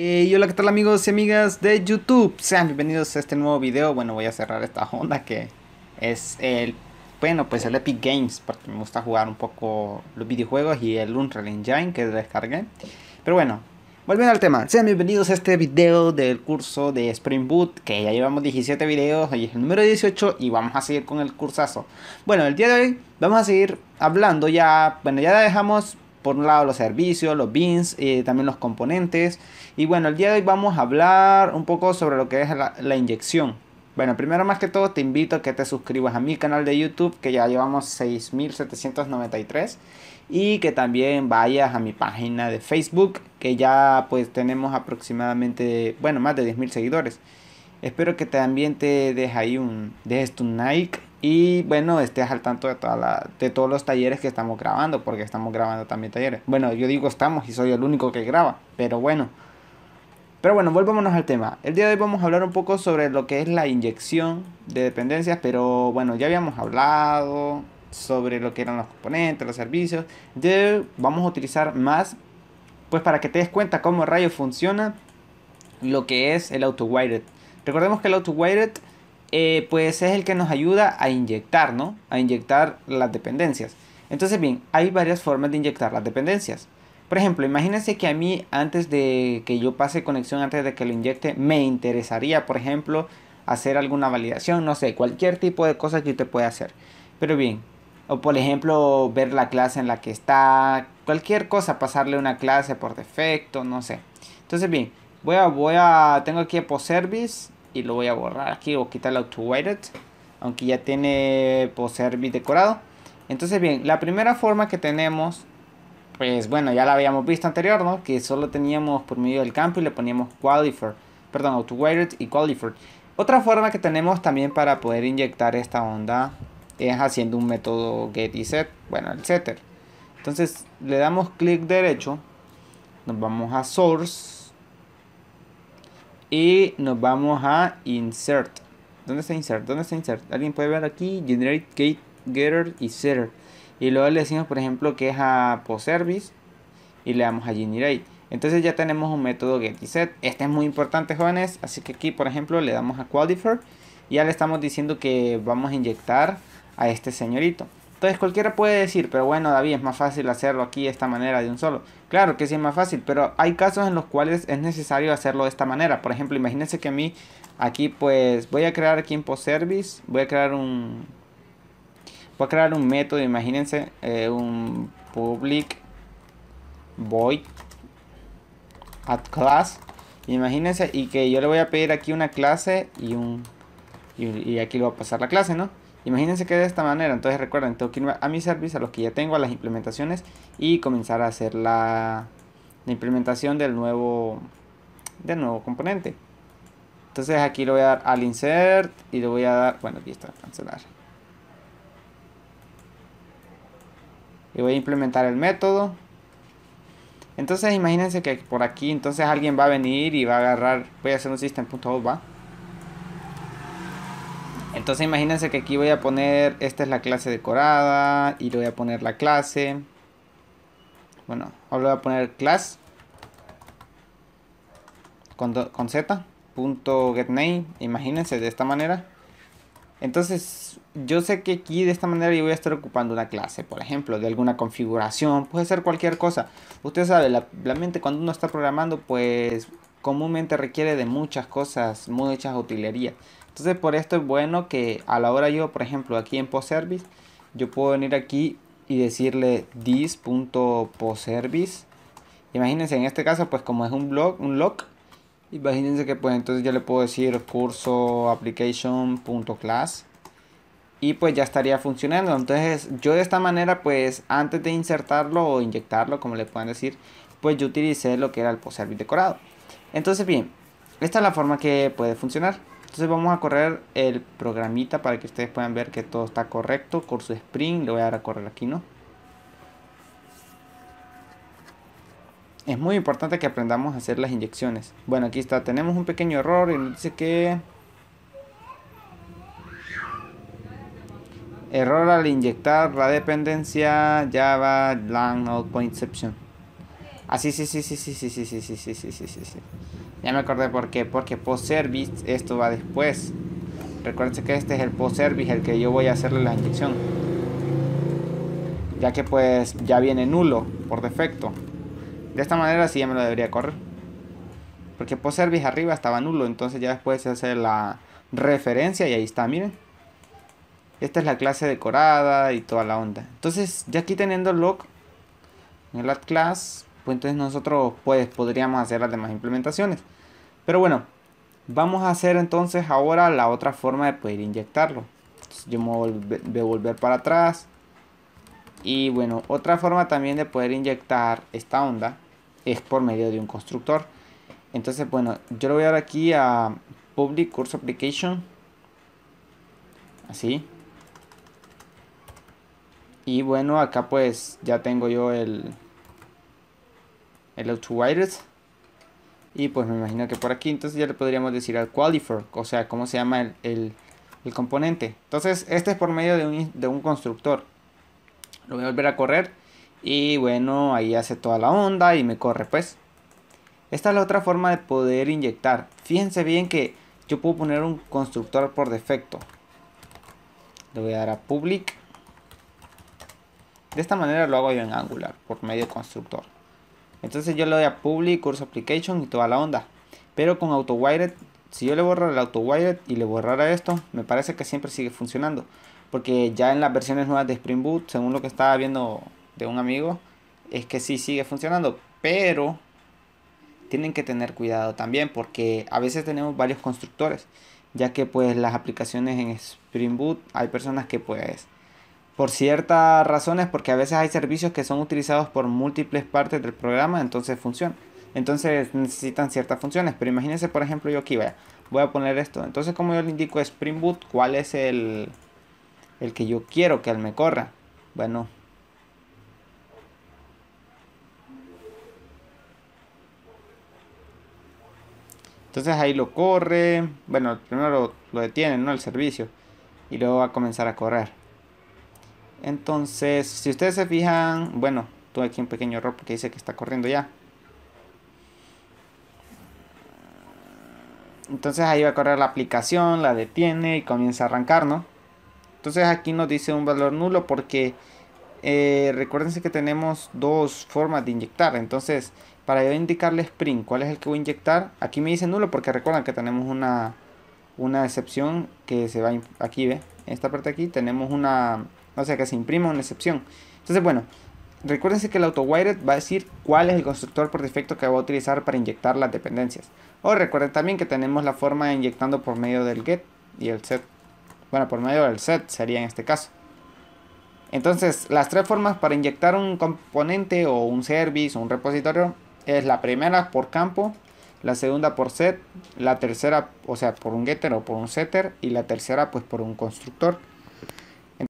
Eh, y hola, ¿qué tal amigos y amigas de YouTube? Sean bienvenidos a este nuevo video. Bueno, voy a cerrar esta onda que es el... Bueno, pues el Epic Games, porque me gusta jugar un poco los videojuegos y el Unreal Engine que descargué. Pero bueno, volviendo al tema. Sean bienvenidos a este video del curso de Spring Boot, que ya llevamos 17 videos, hoy es el número 18 y vamos a seguir con el cursazo. Bueno, el día de hoy vamos a seguir hablando ya... Bueno, ya dejamos por un lado los servicios, los bins, eh, también los componentes. Y bueno, el día de hoy vamos a hablar un poco sobre lo que es la, inyección. Bueno, primero más que todo te invito a que te suscribas a mi canal de YouTube, que ya llevamos 6793. Y que también vayas a mi página de Facebook, que ya pues tenemos aproximadamente, bueno, más de 10.000 seguidores. Espero que también te dejes ahí un, dejes tu like y bueno, estés al tanto de, de todos los talleres que estamos grabando, porque estamos grabando también talleres. Bueno, yo digo estamos y soy el único que graba, pero bueno. Pero bueno, volvámonos al tema. El día de hoy vamos a hablar un poco sobre lo que es la inyección de dependencias, pero bueno, ya habíamos hablado sobre lo que eran los componentes, los servicios. De, vamos a utilizar más, pues para que te des cuenta cómo Rayo funciona lo que es el auto-wired. Recordemos que el auto-wired eh, pues es el que nos ayuda a inyectar, ¿no? A inyectar las dependencias. Entonces, bien, hay varias formas de inyectar las dependencias. Por ejemplo, imagínense que a mí, antes de que yo pase conexión, antes de que lo inyecte, me interesaría, por ejemplo, hacer alguna validación, no sé, cualquier tipo de cosa que te pueda hacer. Pero bien, o por ejemplo, ver la clase en la que está, cualquier cosa, pasarle una clase por defecto, no sé. Entonces, bien, voy a, voy a, tengo aquí a post service y lo voy a borrar aquí o quitar el auto weighted aunque ya tiene poseer pues, bit decorado entonces bien la primera forma que tenemos pues bueno ya la habíamos visto anterior no que solo teníamos por medio del campo y le poníamos qualifier perdón auto weighted y qualifier otra forma que tenemos también para poder inyectar esta onda es haciendo un método get y set bueno el setter entonces le damos clic derecho nos vamos a source y nos vamos a insert. ¿Dónde está insert? ¿Dónde está insert? Alguien puede ver aquí, generate, gate, getter y setter. Y luego le decimos, por ejemplo, que es a post service y le damos a generate. Entonces ya tenemos un método get y set. Este es muy importante, jóvenes. Así que aquí, por ejemplo, le damos a qualifier. Y ya le estamos diciendo que vamos a inyectar a este señorito. Entonces cualquiera puede decir, pero bueno David, es más fácil hacerlo aquí de esta manera de un solo. Claro que sí es más fácil, pero hay casos en los cuales es necesario hacerlo de esta manera. Por ejemplo, imagínense que a mí aquí pues voy a crear aquí en post service, voy a crear un voy a crear un método, imagínense, eh, un public void at class. Imagínense y que yo le voy a pedir aquí una clase y un y, y aquí le voy a pasar la clase, ¿no? Imagínense que de esta manera, entonces recuerden, tengo que a mi service, a los que ya tengo, a las implementaciones y comenzar a hacer la, implementación del nuevo, del nuevo componente. Entonces aquí lo voy a dar al insert y le voy a dar, bueno, aquí está, cancelar. Y voy a implementar el método. Entonces imagínense que por aquí entonces alguien va a venir y va a agarrar, voy a hacer un system.out, va entonces imagínense que aquí voy a poner, esta es la clase decorada y le voy a poner la clase. Bueno, ahora voy a poner class con, z, punto imagínense de esta manera. Entonces, yo sé que aquí de esta manera yo voy a estar ocupando una clase, por ejemplo, de alguna configuración, puede ser cualquier cosa. Usted sabe, la mente cuando uno está programando, pues comúnmente requiere de muchas cosas, muchas utilerías. Entonces por esto es bueno que a la hora yo, por ejemplo, aquí en PostService, yo puedo venir aquí y decirle this.postservice. Imagínense, en este caso, pues como es un blog, un log, imagínense que pues entonces yo le puedo decir curso application.class y pues ya estaría funcionando. Entonces yo de esta manera, pues antes de insertarlo o inyectarlo, como le puedan decir, pues yo utilicé lo que era el PostService decorado. Entonces bien, esta es la forma que puede funcionar. Entonces vamos a correr el programita para que ustedes puedan ver que todo está correcto. Curso Spring, le voy a dar a correr aquí, ¿no? Es muy importante que aprendamos a hacer las inyecciones. Bueno, aquí está. Tenemos un pequeño error y dice que... Error al inyectar la dependencia Java Lang Node Point Ah, sí, sí, sí, sí, sí, sí, sí, sí, sí, sí, sí, sí, Ya me acordé por qué. Porque post service, esto va después. Recuerden que este es el post service, el que yo voy a hacerle la inyección. Ya que pues ya viene nulo por defecto. De esta manera sí ya me lo debería correr. Porque post service arriba estaba nulo. Entonces ya después se hace la referencia y ahí está, miren. Esta es la clase decorada y toda la onda. Entonces ya aquí teniendo log en el add class pues, entonces nosotros pues podríamos hacer las demás implementaciones. Pero bueno, vamos a hacer entonces ahora la otra forma de poder inyectarlo. yo me voy a volver para atrás. Y bueno, otra forma también de poder inyectar esta onda es por medio de un constructor. Entonces, bueno, yo le voy a dar aquí a Public Course Application. Así. Y bueno, acá pues ya tengo yo el, el wires Y pues me imagino que por aquí entonces ya le podríamos decir al qualifier, o sea, cómo se llama el, componente. Entonces, este es por medio de un, de un constructor. Lo voy a volver a correr y bueno, ahí hace toda la onda y me corre pues. Esta es la otra forma de poder inyectar. Fíjense bien que yo puedo poner un constructor por defecto. Le voy a dar a public. De esta manera lo hago yo en Angular, por medio constructor. Entonces yo le doy a Public, Curso Application y toda la onda. Pero con AutoWired, si yo le borro el AutoWired y le a esto, me parece que siempre sigue funcionando. Porque ya en las versiones nuevas de Spring Boot, según lo que estaba viendo de un amigo, es que sí sigue funcionando. Pero tienen que tener cuidado también porque a veces tenemos varios constructores. Ya que pues las aplicaciones en Spring Boot hay personas que pues por ciertas razones, porque a veces hay servicios que son utilizados por múltiples partes del programa, entonces funciona. Entonces necesitan ciertas funciones, pero imagínense por ejemplo yo aquí, voy a poner esto. Entonces como yo le indico Spring Boot cuál es el, el que yo quiero que él me corra. Bueno. Entonces ahí lo corre, bueno, primero lo detiene, ¿no? El servicio. Y luego va a comenzar a correr. Entonces, si ustedes se fijan, bueno, tuve aquí un pequeño error porque dice que está corriendo ya. Entonces ahí va a correr la aplicación, la detiene y comienza a arrancar, ¿no? Entonces aquí nos dice un valor nulo porque eh, recuérdense que tenemos dos formas de inyectar. Entonces, para yo indicarle Spring, ¿cuál es el que voy a inyectar? Aquí me dice nulo porque recuerdan que tenemos una, una excepción que se va... Aquí, ¿ve? En esta parte aquí tenemos una o sea que se imprima una excepción. Entonces, bueno, recuérdense que el AutoWired va a decir cuál es el constructor por defecto que va a utilizar para inyectar las dependencias. O recuerden también que tenemos la forma de inyectando por medio del get y el set. Bueno, por medio del set sería en este caso. Entonces, las tres formas para inyectar un componente o un service o un repositorio es la primera por campo, la segunda por set, la tercera, o sea, por un getter o por un setter y la tercera pues por un constructor.